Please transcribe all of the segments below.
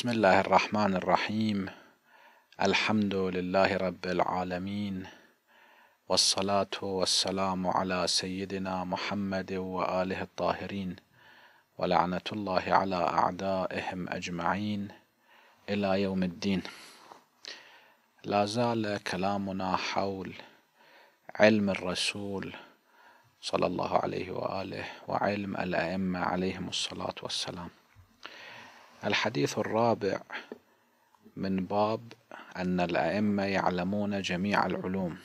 بسم الله الرحمن الرحيم الحمد لله رب العالمين والصلاة والسلام على سيدنا محمد وآله الطاهرين ولعنة الله على أعدائهم أجمعين إلى يوم الدين لا زال كلامنا حول علم الرسول صلى الله عليه وآله وعلم الأئمة عليهم الصلاة والسلام الحديث الرابع من باب أن الأئمة يعلمون جميع العلوم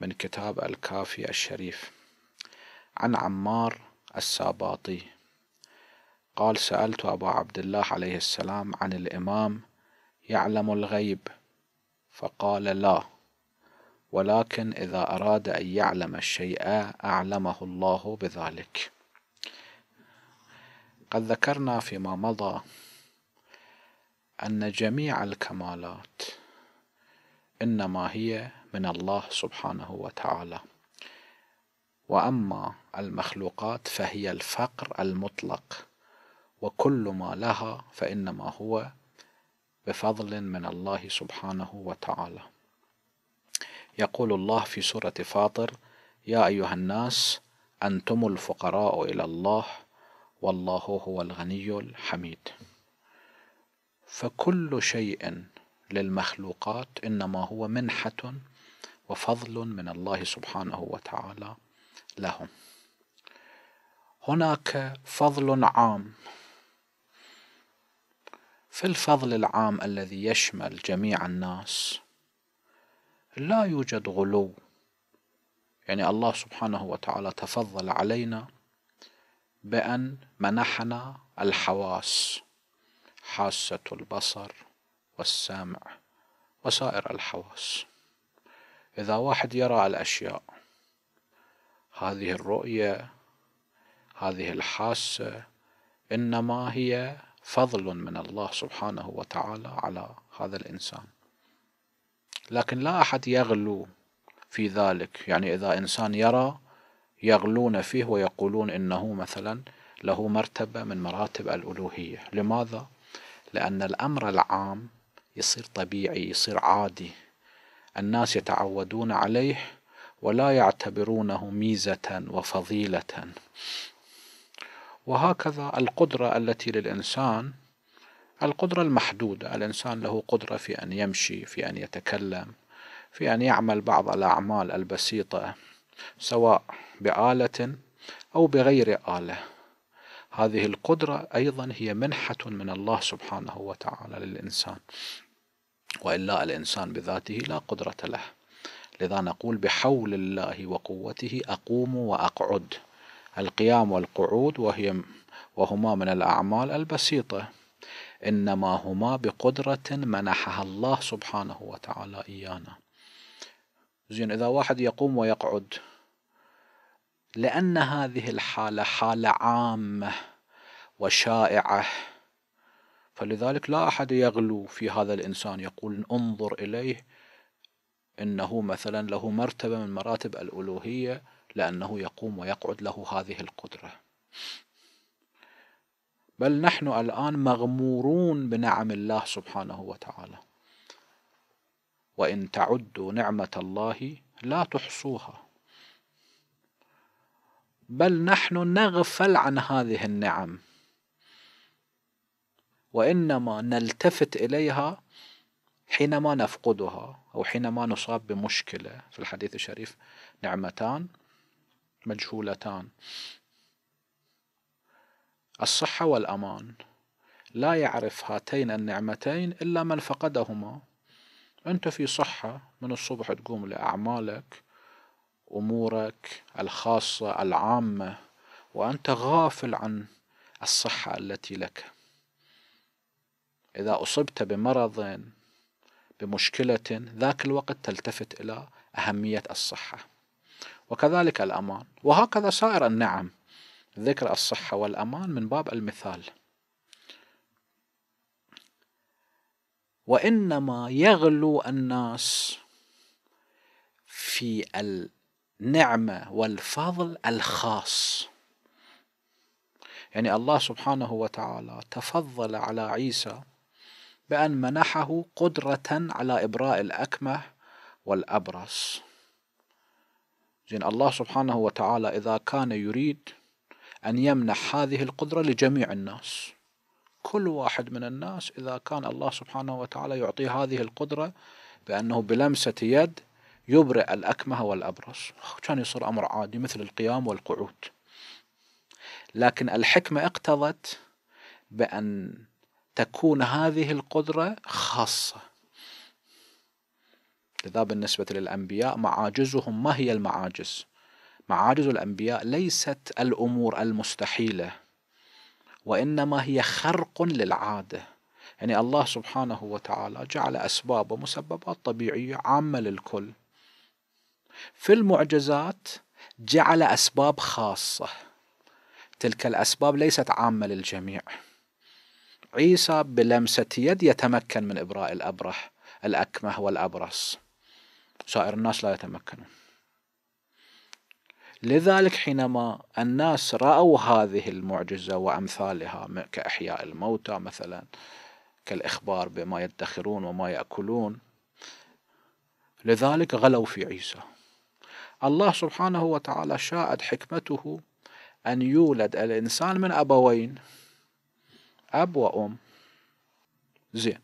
من كتاب الكافي الشريف عن عمار الساباطي قال سألت أبا عبد الله عليه السلام عن الإمام يعلم الغيب فقال لا ولكن إذا أراد أن يعلم الشيء أعلمه الله بذلك قد ذكرنا فيما مضى أن جميع الكمالات إنما هي من الله سبحانه وتعالى وأما المخلوقات فهي الفقر المطلق وكل ما لها فإنما هو بفضل من الله سبحانه وتعالى يقول الله في سورة فاطر يا أيها الناس أنتم الفقراء إلى الله والله هو الغني الحميد فكل شيء للمخلوقات انما هو منحه وفضل من الله سبحانه وتعالى لهم هناك فضل عام في الفضل العام الذي يشمل جميع الناس لا يوجد غلو يعني الله سبحانه وتعالى تفضل علينا بأن منحنا الحواس حاسة البصر والسمع وسائر الحواس إذا واحد يرى الأشياء هذه الرؤية هذه الحاسة إنما هي فضل من الله سبحانه وتعالى على هذا الإنسان لكن لا أحد يغلو في ذلك يعني إذا إنسان يرى يغلون فيه ويقولون انه مثلا له مرتبه من مراتب الالوهيه، لماذا؟ لان الامر العام يصير طبيعي، يصير عادي، الناس يتعودون عليه ولا يعتبرونه ميزه وفضيله. وهكذا القدره التي للانسان القدره المحدوده، الانسان له قدره في ان يمشي، في ان يتكلم، في ان يعمل بعض الاعمال البسيطه سواء بآلة أو بغير آلة هذه القدرة أيضا هي منحة من الله سبحانه وتعالى للإنسان وإلا الإنسان بذاته لا قدرة له لذا نقول بحول الله وقوته أقوم وأقعد القيام والقعود وهي وهما من الأعمال البسيطة إنما هما بقدرة منحها الله سبحانه وتعالى إيانا زين إذا واحد يقوم ويقعد لان هذه الحاله حاله عامه وشائعه فلذلك لا احد يغلو في هذا الانسان يقول انظر اليه انه مثلا له مرتبه من مراتب الالوهيه لانه يقوم ويقعد له هذه القدره بل نحن الان مغمورون بنعم الله سبحانه وتعالى وان تعدوا نعمه الله لا تحصوها بل نحن نغفل عن هذه النعم وانما نلتفت اليها حينما نفقدها او حينما نصاب بمشكله في الحديث الشريف نعمتان مجهولتان الصحه والامان لا يعرف هاتين النعمتين الا من فقدهما انت في صحه من الصبح تقوم لاعمالك امورك الخاصه العامه وانت غافل عن الصحه التي لك اذا اصبت بمرض بمشكله ذاك الوقت تلتفت الى اهميه الصحه وكذلك الامان وهكذا سائر النعم ذكر الصحه والامان من باب المثال وانما يغلو الناس في النعمة والفضل الخاص يعني الله سبحانه وتعالى تفضل على عيسى بأن منحه قدرة على إبراء الأكمه والأبرص زين الله سبحانه وتعالى إذا كان يريد أن يمنح هذه القدرة لجميع الناس كل واحد من الناس إذا كان الله سبحانه وتعالى يعطيه هذه القدرة بأنه بلمسة يد يبرئ الأكمه والأبرص كان يصير أمر عادي مثل القيام والقعود لكن الحكمة اقتضت بأن تكون هذه القدرة خاصة لذا بالنسبة للأنبياء معاجزهم ما هي المعاجز معاجز الأنبياء ليست الأمور المستحيلة وإنما هي خرق للعادة يعني الله سبحانه وتعالى جعل أسباب ومسببات طبيعية عامة للكل في المعجزات جعل أسباب خاصة تلك الأسباب ليست عامة للجميع عيسى بلمسة يد يتمكن من إبراء الأبرح الأكمه والأبرص سائر الناس لا يتمكنون لذلك حينما الناس رأوا هذه المعجزة وأمثالها كإحياء الموتى مثلا كالإخبار بما يدخرون وما يأكلون لذلك غلوا في عيسى الله سبحانه وتعالى شاءت حكمته أن يولد الإنسان من أبوين أب وأم زين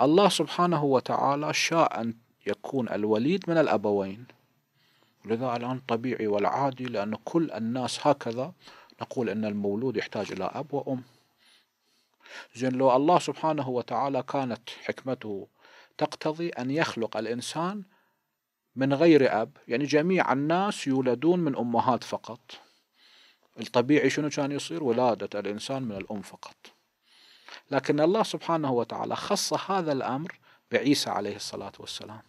الله سبحانه وتعالى شاء أن يكون الوليد من الأبوين لذا الآن طبيعي والعادي لأن كل الناس هكذا نقول أن المولود يحتاج إلى أب وأم زين لو الله سبحانه وتعالى كانت حكمته تقتضي أن يخلق الإنسان من غير أب يعني جميع الناس يولدون من أمهات فقط الطبيعي شنو كان يصير ولادة الإنسان من الأم فقط لكن الله سبحانه وتعالى خص هذا الأمر بعيسى عليه الصلاة والسلام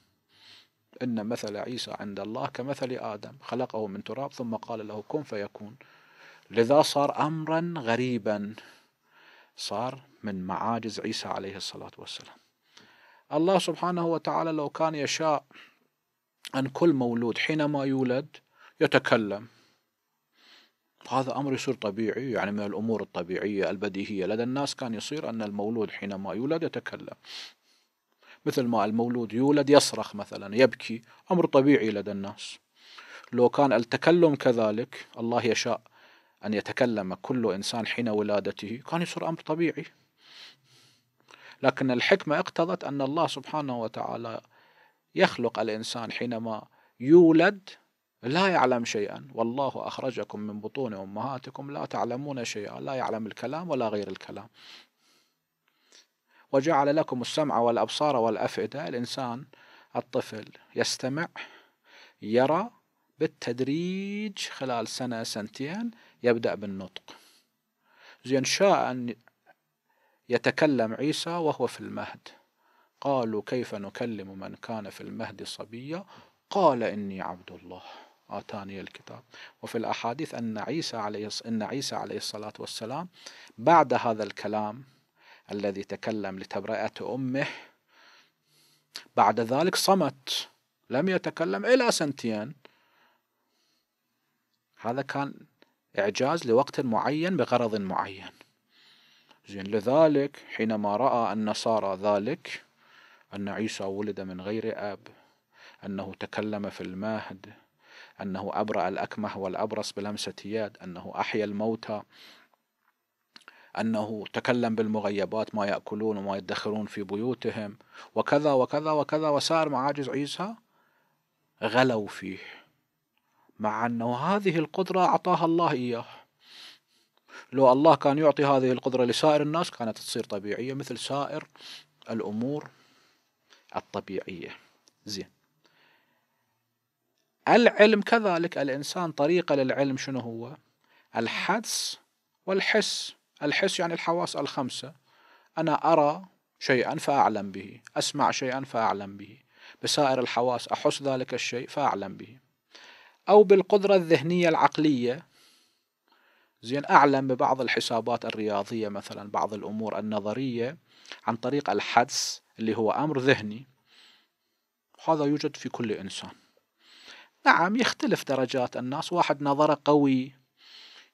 إن مثل عيسى عند الله كمثل آدم خلقه من تراب ثم قال له كن فيكون لذا صار أمرا غريبا صار من معاجز عيسى عليه الصلاة والسلام الله سبحانه وتعالى لو كان يشاء أن كل مولود حينما يولد يتكلم هذا أمر يصير طبيعي يعني من الأمور الطبيعية البديهية لدى الناس كان يصير أن المولود حينما يولد يتكلم مثل ما المولود يولد يصرخ مثلا يبكي أمر طبيعي لدى الناس لو كان التكلم كذلك الله يشاء أن يتكلم كل إنسان حين ولادته كان يصير أمر طبيعي لكن الحكمة اقتضت أن الله سبحانه وتعالى يخلق الإنسان حينما يولد لا يعلم شيئا والله أخرجكم من بطون أمهاتكم لا تعلمون شيئا لا يعلم الكلام ولا غير الكلام وجعل لكم السمع والأبصار والأفئدة الإنسان الطفل يستمع يرى بالتدريج خلال سنة سنتين يبدأ بالنطق زين شاء أن يتكلم عيسى وهو في المهد قالوا كيف نكلم من كان في المهد صبيا قال إني عبد الله آتاني الكتاب وفي الأحاديث أن عيسى عليه أن عيسى عليه الصلاة والسلام بعد هذا الكلام الذي تكلم لتبرئة أمه بعد ذلك صمت لم يتكلم إلى سنتين هذا كان إعجاز لوقت معين بغرض معين زين لذلك حينما رأى النصارى ذلك أن عيسى ولد من غير أب أنه تكلم في المهد أنه أبرأ الأكمه والأبرص بلمسة يد أنه أحيا الموتى أنه تكلم بالمغيبات ما يأكلون وما يدخرون في بيوتهم وكذا وكذا وكذا وسائر معاجز عيسى غلوا فيه مع أنه هذه القدرة أعطاها الله إياه لو الله كان يعطي هذه القدرة لسائر الناس كانت تصير طبيعية مثل سائر الأمور الطبيعية زين العلم كذلك الإنسان طريقة للعلم شنو هو الحدس والحس الحس يعني الحواس الخمسة أنا أرى شيئا فأعلم به أسمع شيئا فأعلم به بسائر الحواس أحس ذلك الشيء فأعلم به أو بالقدرة الذهنية العقلية زين أعلم ببعض الحسابات الرياضية مثلا بعض الأمور النظرية عن طريق الحدس اللي هو أمر ذهني هذا يوجد في كل إنسان نعم يختلف درجات الناس واحد نظره قوي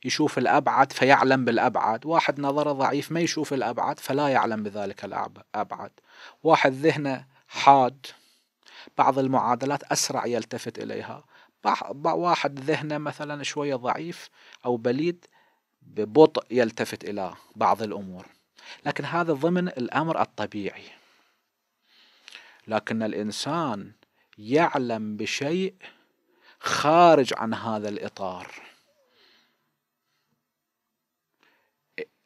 يشوف الأبعد فيعلم بالأبعد واحد نظره ضعيف ما يشوف الأبعد فلا يعلم بذلك الأبعد واحد ذهنه حاد بعض المعادلات أسرع يلتفت إليها واحد ذهنه مثلا شوية ضعيف أو بليد ببطء يلتفت إلى بعض الأمور لكن هذا ضمن الأمر الطبيعي لكن الانسان يعلم بشيء خارج عن هذا الاطار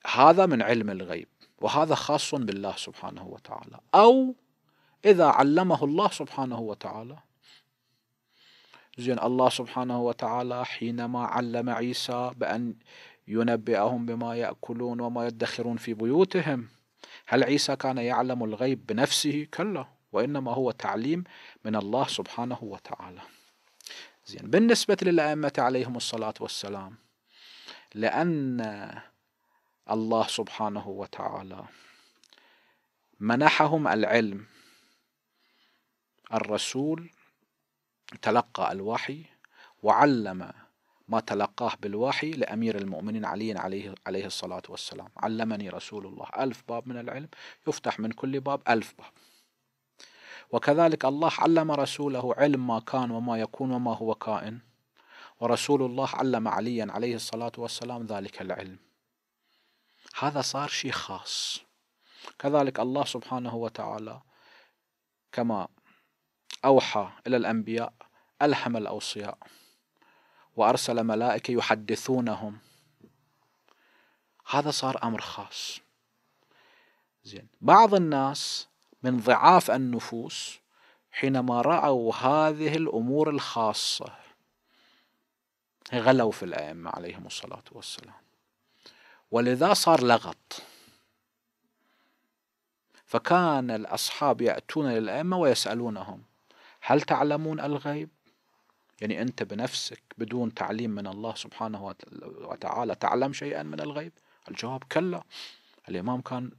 هذا من علم الغيب وهذا خاص بالله سبحانه وتعالى او اذا علمه الله سبحانه وتعالى زين الله سبحانه وتعالى حينما علم عيسى بان ينبئهم بما ياكلون وما يدخرون في بيوتهم هل عيسى كان يعلم الغيب بنفسه كلا وإنما هو تعليم من الله سبحانه وتعالى زين بالنسبة للأئمة عليهم الصلاة والسلام لأن الله سبحانه وتعالى منحهم العلم الرسول تلقى الوحي وعلم ما تلقاه بالوحي لأمير المؤمنين علي عليه, عليه الصلاة والسلام علمني رسول الله ألف باب من العلم يفتح من كل باب ألف باب وكذلك الله علم رسوله علم ما كان وما يكون وما هو كائن ورسول الله علم عليا عليه الصلاة والسلام ذلك العلم هذا صار شيء خاص كذلك الله سبحانه وتعالى كما أوحى إلى الأنبياء ألحم الأوصياء وأرسل ملائكة يحدثونهم هذا صار أمر خاص زين بعض الناس من ضعاف النفوس حينما رأوا هذه الأمور الخاصة غلوا في الأئمة عليهم الصلاة والسلام ولذا صار لغط فكان الأصحاب يأتون للأئمة ويسألونهم هل تعلمون الغيب؟ يعني أنت بنفسك بدون تعليم من الله سبحانه وتعالى تعلم شيئا من الغيب؟ الجواب كلا الإمام كان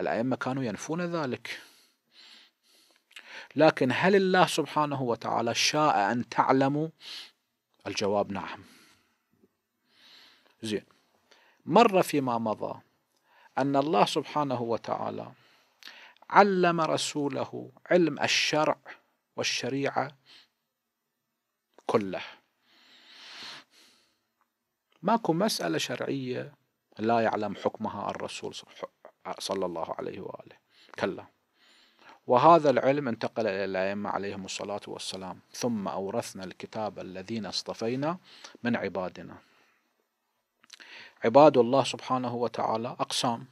الأئمة كانوا ينفون ذلك لكن هل الله سبحانه وتعالى شاء أن تعلموا الجواب نعم زين مر فيما مضى أن الله سبحانه وتعالى علم رسوله علم الشرع والشريعة كله ماكو مسألة شرعية لا يعلم حكمها الرسول صلى الله عليه وآله كلا وهذا العلم انتقل إلى الأئمة عليهم الصلاة والسلام ثم أورثنا الكتاب الذين اصطفينا من عبادنا عباد الله سبحانه وتعالى أقسام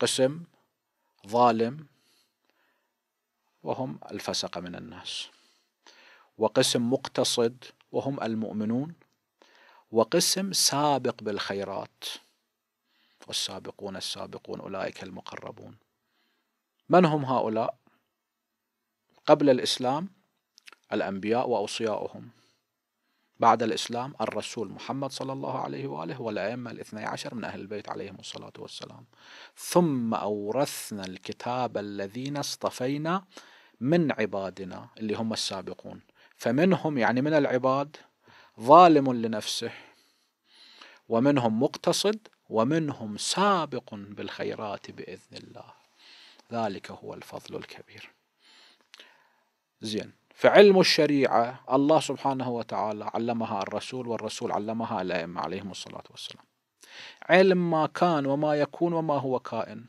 قسم ظالم وهم الفسقة من الناس وقسم مقتصد وهم المؤمنون وقسم سابق بالخيرات والسابقون السابقون أولئك المقربون من هم هؤلاء قبل الإسلام الأنبياء وأوصياؤهم بعد الإسلام الرسول محمد صلى الله عليه وآله والأئمة الاثني عشر من أهل البيت عليهم الصلاة والسلام ثم أورثنا الكتاب الذين اصطفينا من عبادنا اللي هم السابقون فمنهم يعني من العباد ظالم لنفسه ومنهم مقتصد ومنهم سابق بالخيرات بإذن الله ذلك هو الفضل الكبير زين فعلم الشريعة الله سبحانه وتعالى علمها الرسول والرسول علمها الأئمة عليهم الصلاة والسلام علم ما كان وما يكون وما هو كائن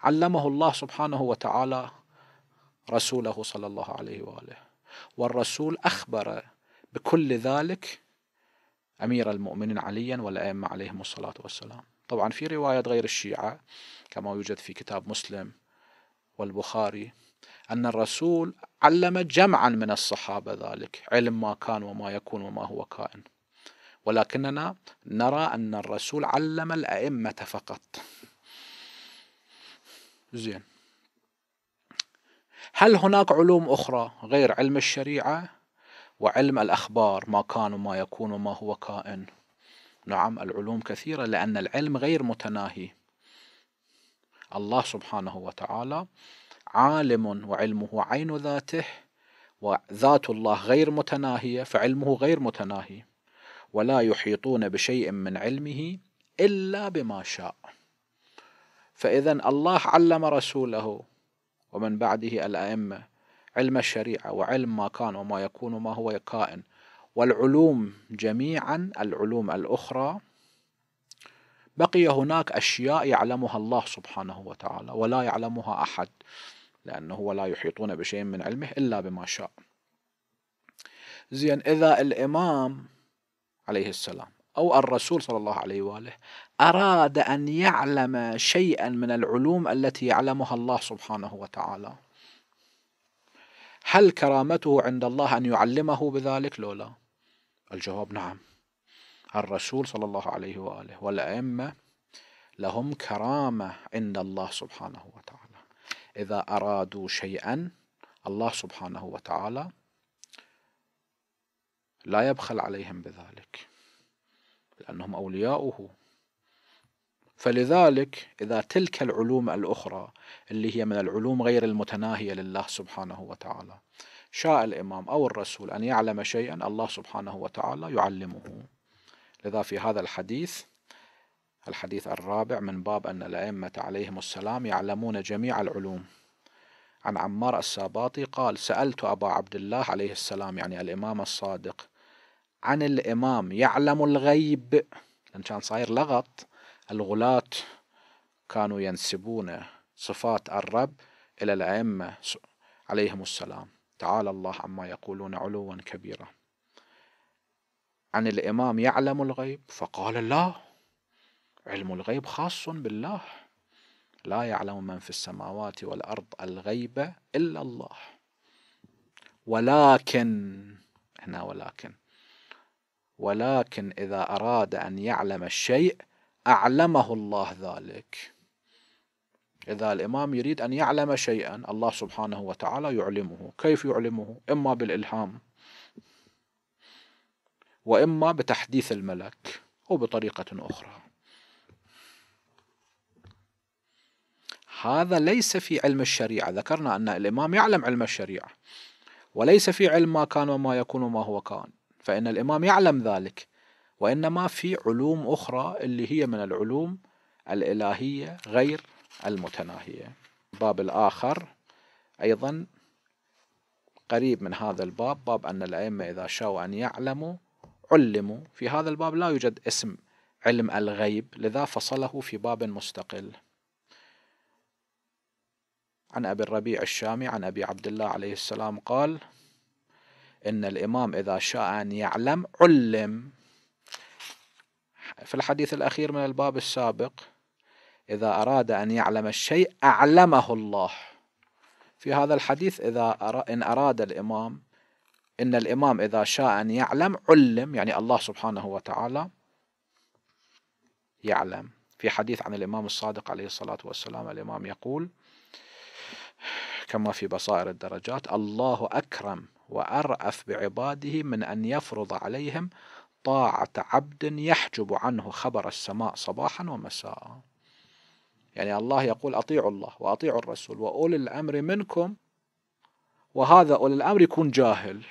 علمه الله سبحانه وتعالى رسوله صلى الله عليه وآله والرسول أخبر بكل ذلك أمير المؤمنين عليا والأئمة عليهم الصلاة والسلام طبعا في رواية غير الشيعة كما يوجد في كتاب مسلم والبخاري أن الرسول علم جمعا من الصحابة ذلك علم ما كان وما يكون وما هو كائن ولكننا نرى أن الرسول علم الأئمة فقط زين هل هناك علوم أخرى غير علم الشريعة وعلم الأخبار ما كان وما يكون وما هو كائن نعم العلوم كثيرة لأن العلم غير متناهي الله سبحانه وتعالى عالم وعلمه عين ذاته وذات الله غير متناهيه فعلمه غير متناهي ولا يحيطون بشيء من علمه الا بما شاء فاذا الله علم رسوله ومن بعده الائمه علم الشريعه وعلم ما كان وما يكون وما هو كائن والعلوم جميعا العلوم الاخرى بقي هناك أشياء يعلمها الله سبحانه وتعالى ولا يعلمها أحد لأنه لا يحيطون بشيء من علمه إلا بما شاء زين إذا الإمام عليه السلام أو الرسول صلى الله عليه وآله أراد أن يعلم شيئا من العلوم التي يعلمها الله سبحانه وتعالى هل كرامته عند الله أن يعلمه بذلك لولا الجواب نعم الرسول صلى الله عليه وآله والأئمة لهم كرامة عند الله سبحانه وتعالى إذا أرادوا شيئا الله سبحانه وتعالى لا يبخل عليهم بذلك لأنهم أولياؤه فلذلك إذا تلك العلوم الأخرى اللي هي من العلوم غير المتناهية لله سبحانه وتعالى شاء الإمام أو الرسول أن يعلم شيئا الله سبحانه وتعالى يعلمه لذا في هذا الحديث الحديث الرابع من باب أن الأئمة عليهم السلام يعلمون جميع العلوم عن عمار الساباطي قال سألت أبا عبد الله عليه السلام يعني الإمام الصادق عن الإمام يعلم الغيب لأن كان صاير لغط الغلاة كانوا ينسبون صفات الرب إلى الأئمة عليهم السلام تعالى الله عما يقولون علوا كبيرا عن الإمام يعلم الغيب فقال لا علم الغيب خاص بالله لا يعلم من في السماوات والأرض الغيب إلا الله ولكن هنا ولكن ولكن إذا أراد أن يعلم الشيء أعلمه الله ذلك إذا الإمام يريد أن يعلم شيئا الله سبحانه وتعالى يعلمه كيف يعلمه إما بالإلهام وإما بتحديث الملك أو بطريقة أخرى هذا ليس في علم الشريعة ذكرنا أن الإمام يعلم علم الشريعة وليس في علم ما كان وما يكون وما هو كان فإن الإمام يعلم ذلك وإنما في علوم أخرى اللي هي من العلوم الإلهية غير المتناهية الباب الآخر أيضا قريب من هذا الباب باب أن الأئمة إذا شاءوا أن يعلموا علموا في هذا الباب لا يوجد اسم علم الغيب لذا فصله في باب مستقل عن أبي الربيع الشامي عن أبي عبد الله عليه السلام قال إن الإمام إذا شاء أن يعلم علم في الحديث الأخير من الباب السابق إذا أراد أن يعلم الشيء أعلمه الله في هذا الحديث إذا أرا إن أراد الإمام إن الإمام إذا شاء أن يعلم علم يعني الله سبحانه وتعالى يعلم في حديث عن الإمام الصادق عليه الصلاة والسلام الإمام يقول كما في بصائر الدرجات الله أكرم وأرأف بعباده من أن يفرض عليهم طاعة عبد يحجب عنه خبر السماء صباحا ومساء يعني الله يقول أطيعوا الله وأطيعوا الرسول وأولي الأمر منكم وهذا أولي الأمر يكون جاهل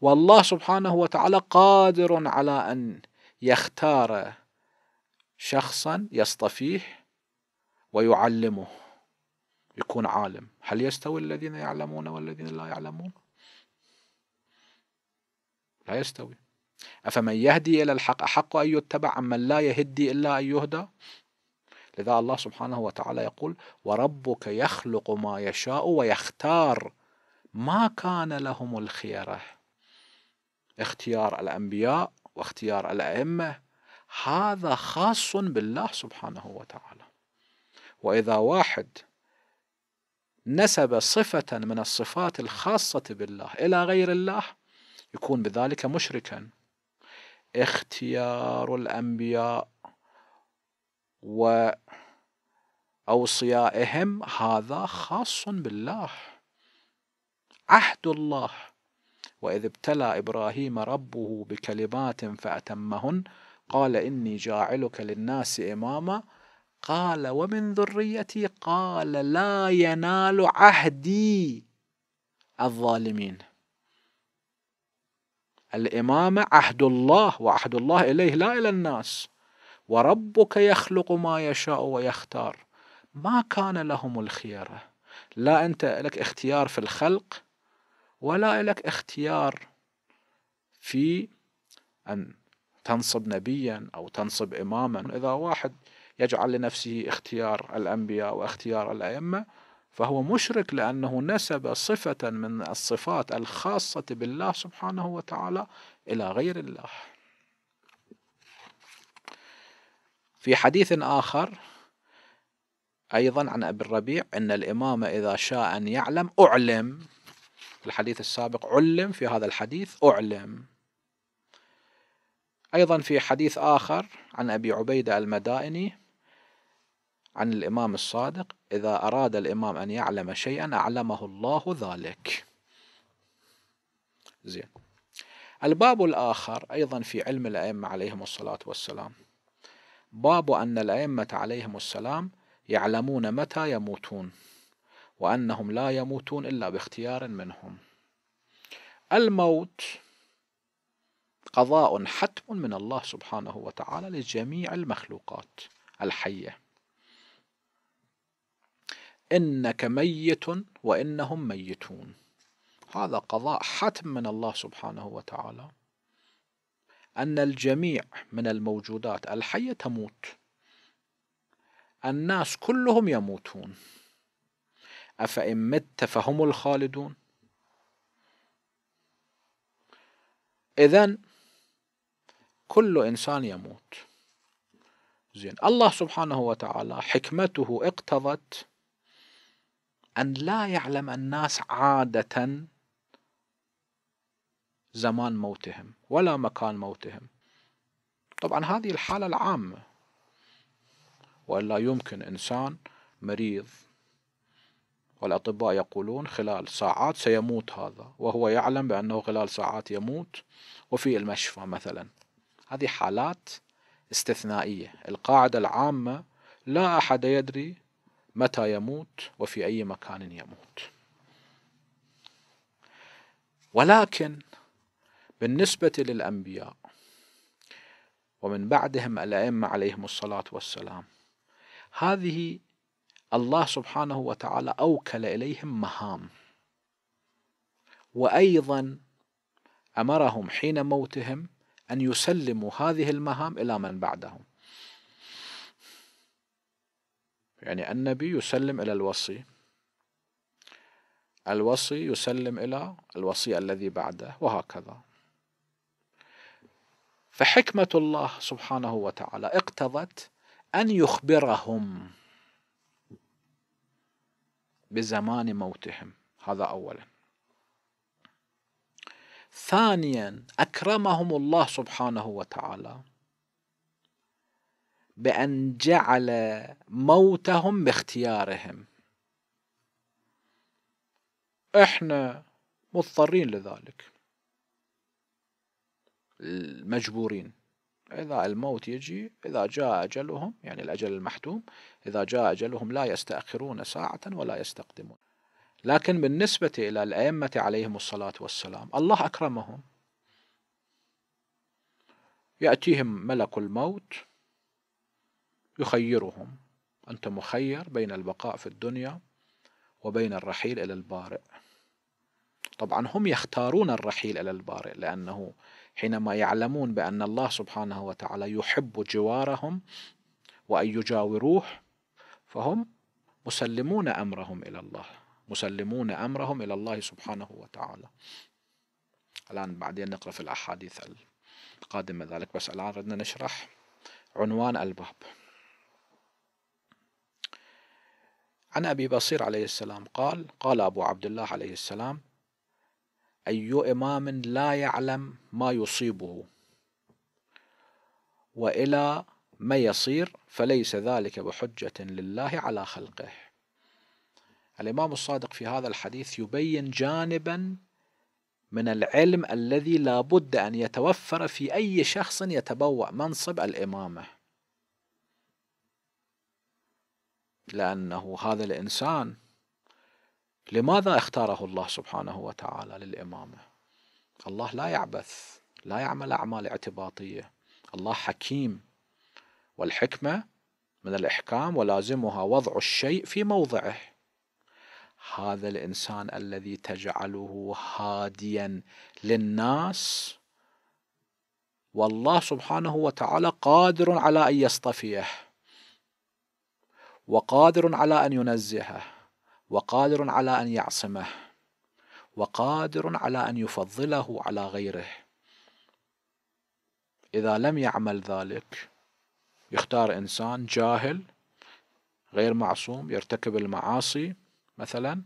والله سبحانه وتعالى قادر على أن يختار شخصا يصطفيه ويعلمه يكون عالم هل يستوي الذين يعلمون والذين لا يعلمون لا يستوي أفمن يهدي إلى الحق أحق أن يتبع أم من لا يهدي إلا أن يهدى لذا الله سبحانه وتعالى يقول وربك يخلق ما يشاء ويختار ما كان لهم الخيره اختيار الأنبياء واختيار الأئمة هذا خاص بالله سبحانه وتعالى وإذا واحد نسب صفة من الصفات الخاصة بالله إلى غير الله يكون بذلك مشركا اختيار الأنبياء وأوصيائهم هذا خاص بالله عهد الله وإذ ابتلى إبراهيم ربه بكلمات فأتمهن قال إني جاعلك للناس إماما قال ومن ذريتي قال لا ينال عهدي الظالمين الإمامة عهد الله وعهد الله إليه لا إلى الناس وربك يخلق ما يشاء ويختار ما كان لهم الخيره لا انت لك اختيار في الخلق ولا لك اختيار في أن تنصب نبيا أو تنصب إماما إذا واحد يجعل لنفسه اختيار الأنبياء واختيار الأئمة فهو مشرك لأنه نسب صفة من الصفات الخاصة بالله سبحانه وتعالى إلى غير الله في حديث آخر أيضا عن أبي الربيع أن الإمام إذا شاء أن يعلم أعلم في الحديث السابق علم في هذا الحديث أعلم أيضا في حديث آخر عن أبي عبيدة المدائني عن الإمام الصادق إذا أراد الإمام أن يعلم شيئا أعلمه الله ذلك زين الباب الآخر أيضا في علم الأئمة عليهم الصلاة والسلام باب أن الأئمة عليهم السلام يعلمون متى يموتون وأنهم لا يموتون إلا باختيار منهم الموت قضاء حتم من الله سبحانه وتعالى لجميع المخلوقات الحية إنك ميت وإنهم ميتون هذا قضاء حتم من الله سبحانه وتعالى أن الجميع من الموجودات الحية تموت الناس كلهم يموتون أفإن مت فهم الخالدون إذا كل إنسان يموت زين الله سبحانه وتعالى حكمته اقتضت أن لا يعلم الناس عادة زمان موتهم ولا مكان موتهم طبعا هذه الحالة العامة ولا يمكن إنسان مريض والأطباء يقولون خلال ساعات سيموت هذا وهو يعلم بأنه خلال ساعات يموت وفي المشفى مثلا هذه حالات استثنائية القاعدة العامة لا أحد يدري متى يموت وفي أي مكان يموت ولكن بالنسبة للأنبياء ومن بعدهم الأئمة عليهم الصلاة والسلام هذه الله سبحانه وتعالى أوكل إليهم مهام وأيضا أمرهم حين موتهم أن يسلموا هذه المهام إلى من بعدهم يعني النبي يسلم إلى الوصي الوصي يسلم إلى الوصي الذي بعده وهكذا فحكمة الله سبحانه وتعالى اقتضت أن يخبرهم بزمان موتهم هذا أولا ثانيا أكرمهم الله سبحانه وتعالى بأن جعل موتهم باختيارهم احنا مضطرين لذلك مجبورين إذا الموت يجي إذا جاء أجلهم يعني الأجل المحتوم إذا جاء أجلهم لا يستأخرون ساعة ولا يستقدمون لكن بالنسبة إلى الأئمة عليهم الصلاة والسلام الله أكرمهم يأتيهم ملك الموت يخيرهم أنت مخير بين البقاء في الدنيا وبين الرحيل إلى البارئ طبعا هم يختارون الرحيل إلى البارئ لأنه حينما يعلمون بأن الله سبحانه وتعالى يحب جوارهم وأن يجاوروه فهم مسلمون أمرهم إلى الله مسلمون أمرهم إلى الله سبحانه وتعالى الآن بعدين نقرأ في الأحاديث القادمة ذلك بس الآن ردنا نشرح عنوان الباب عن أبي بصير عليه السلام قال قال أبو عبد الله عليه السلام أي إمام لا يعلم ما يصيبه وإلى ما يصير فليس ذلك بحجة لله على خلقه الإمام الصادق في هذا الحديث يبين جانبا من العلم الذي لا بد أن يتوفر في أي شخص يتبوأ منصب الإمامة لأنه هذا الإنسان لماذا اختاره الله سبحانه وتعالى للإمامة الله لا يعبث لا يعمل أعمال اعتباطية الله حكيم والحكمة من الإحكام ولازمها وضع الشيء في موضعه هذا الإنسان الذي تجعله هاديا للناس والله سبحانه وتعالى قادر على أن يصطفيه وقادر على أن ينزهه وقادر على أن يعصمه وقادر على أن يفضله على غيره إذا لم يعمل ذلك يختار إنسان جاهل غير معصوم يرتكب المعاصي مثلا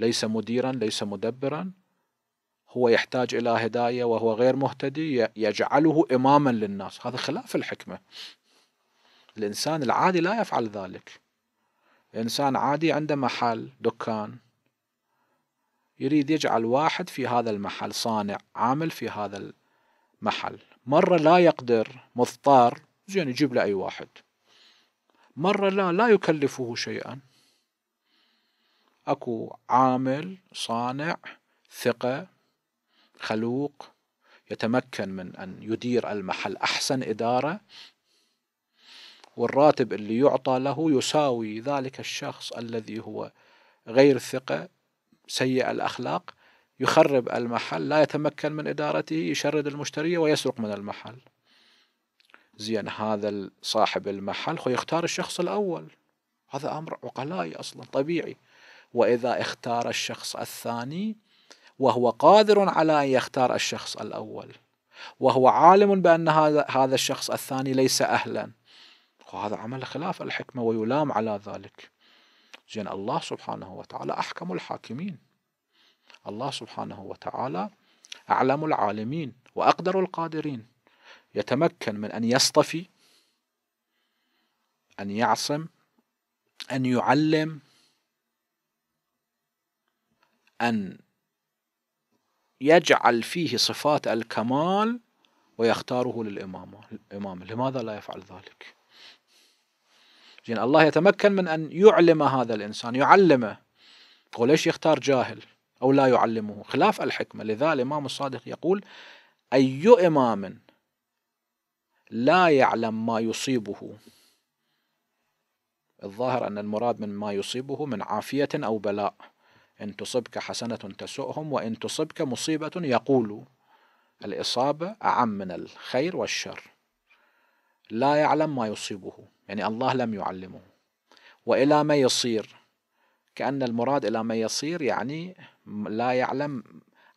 ليس مديرا ليس مدبرا هو يحتاج إلى هداية وهو غير مهتدي يجعله إماما للناس هذا خلاف الحكمة الإنسان العادي لا يفعل ذلك إنسان عادي عنده محل دكان يريد يجعل واحد في هذا المحل صانع عامل في هذا المحل مرة لا يقدر مضطر زين يجيب له أي واحد مرة لا لا يكلفه شيئا أكو عامل صانع ثقة خلوق يتمكن من أن يدير المحل أحسن إدارة والراتب اللي يعطى له يساوي ذلك الشخص الذي هو غير الثقة سيء الأخلاق يخرب المحل لا يتمكن من إدارته يشرد المشتري ويسرق من المحل زين هذا صاحب المحل هو يختار الشخص الأول هذا أمر عقلائي أصلا طبيعي وإذا اختار الشخص الثاني وهو قادر على أن يختار الشخص الأول وهو عالم بأن هذا هذا الشخص الثاني ليس أهلا وهذا عمل خلاف الحكمة ويلام على ذلك زين الله سبحانه وتعالى أحكم الحاكمين الله سبحانه وتعالى أعلم العالمين وأقدر القادرين يتمكن من أن يصطفي أن يعصم أن يعلم أن يجعل فيه صفات الكمال ويختاره للإمامة الإمامة لماذا لا يفعل ذلك؟ زين الله يتمكن من أن يعلم هذا الإنسان يعلمه هو ليش يختار جاهل أو لا يعلمه خلاف الحكمة لذا الإمام الصادق يقول أي إمام لا يعلم ما يصيبه الظاهر أن المراد من ما يصيبه من عافية أو بلاء إن تصبك حسنة تسؤهم وإن تصبك مصيبة يقول الإصابة أعم من الخير والشر لا يعلم ما يصيبه يعني الله لم يعلمه وإلى ما يصير كأن المراد إلى ما يصير يعني لا يعلم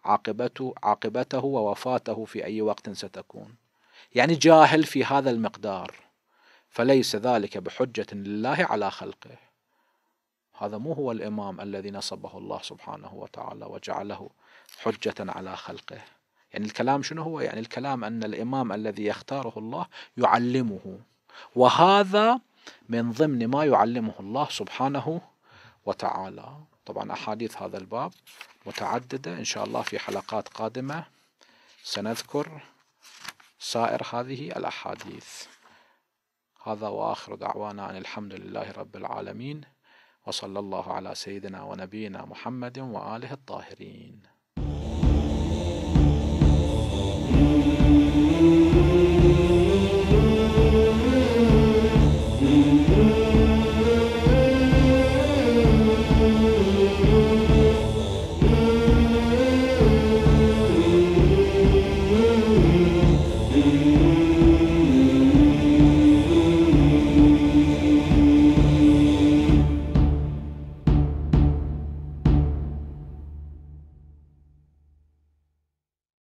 عاقبته عاقبته ووفاته في أي وقت ستكون يعني جاهل في هذا المقدار فليس ذلك بحجة لله على خلقه هذا مو هو الإمام الذي نصبه الله سبحانه وتعالى وجعله حجة على خلقه يعني الكلام شنو هو يعني الكلام أن الإمام الذي يختاره الله يعلمه وهذا من ضمن ما يعلمه الله سبحانه وتعالى طبعا أحاديث هذا الباب متعددة إن شاء الله في حلقات قادمة سنذكر سائر هذه الأحاديث هذا وآخر دعوانا أن الحمد لله رب العالمين وصلى الله على سيدنا ونبينا محمد وآله الطاهرين